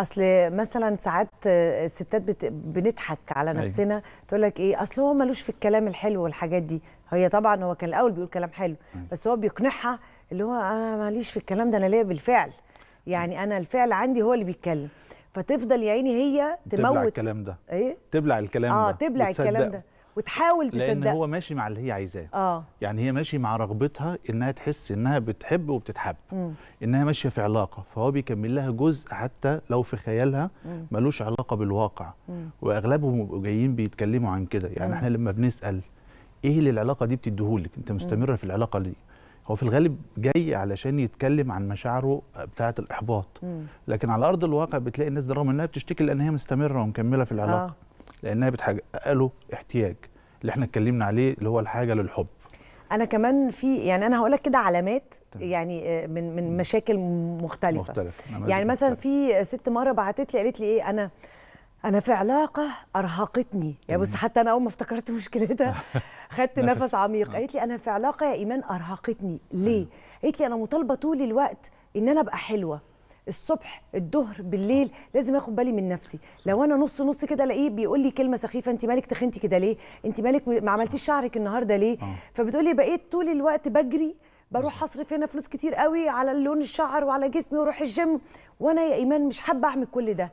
اصل مثلا ساعات الستات بت... بنضحك على أيوة. نفسنا أيوة. تقول لك ايه اصل هو ملوش في الكلام الحلو والحاجات دي هي طبعا هو كان الاول بيقول كلام حلو أيوة. بس هو بيقنعها اللي هو انا ماليش في الكلام ده انا ليا بالفعل يعني انا الفعل عندي هو اللي بيتكلم فتفضل يا عيني هي تموت تبلع الكلام ده ايه تبلع الكلام اه ده. تبلع الكلام ده وتحاول تصدق لان هو ماشي مع اللي هي عايزاه اه يعني هي ماشي مع رغبتها انها تحس انها بتحب وبتتحب مم. انها ماشيه في علاقه فهو بيكمل لها جزء حتى لو في خيالها ملوش علاقه بالواقع مم. واغلبهم جايين بيتكلموا عن كده يعني مم. احنا لما بنسال ايه اللي العلاقه دي بتديهولك انت مستمره في العلاقه دي هو في الغالب جاي علشان يتكلم عن مشاعره بتاعه الاحباط مم. لكن على ارض الواقع بتلاقي الناس دي رغم انها بتشتكي لان هي مستمره ومكمله في العلاقه آه. لانها بتحقق له احتياج اللي احنا اتكلمنا عليه اللي هو الحاجه للحب انا كمان في يعني انا هقول لك كده علامات يعني آه، من من مشاكل مختلفه مختلف. يعني مثلا في ست مره بعتت لي قالت لي ايه انا انا في علاقه ارهقتني يعني بص حتى انا اول ما افتكرت مشكلتها خدت نفس عميق آه. قالت لي انا في علاقه يا ايمان ارهقتني ليه قالت لي انا مطالبه طول الوقت ان انا ابقى حلوه الصبح الظهر بالليل لازم اخد بالي من نفسي لو انا نص نص كده الاقيه بيقول لي كلمه سخيفه انت مالك تخنتي كده ليه انت مالك ما عملتيش شعرك النهارده ليه آه. فبتقولي بقيت طول الوقت بجري بروح اصرف هنا فلوس كتير قوي على لون الشعر وعلى جسمي واروح الجيم وانا يا ايمان مش حابه اعمل كل ده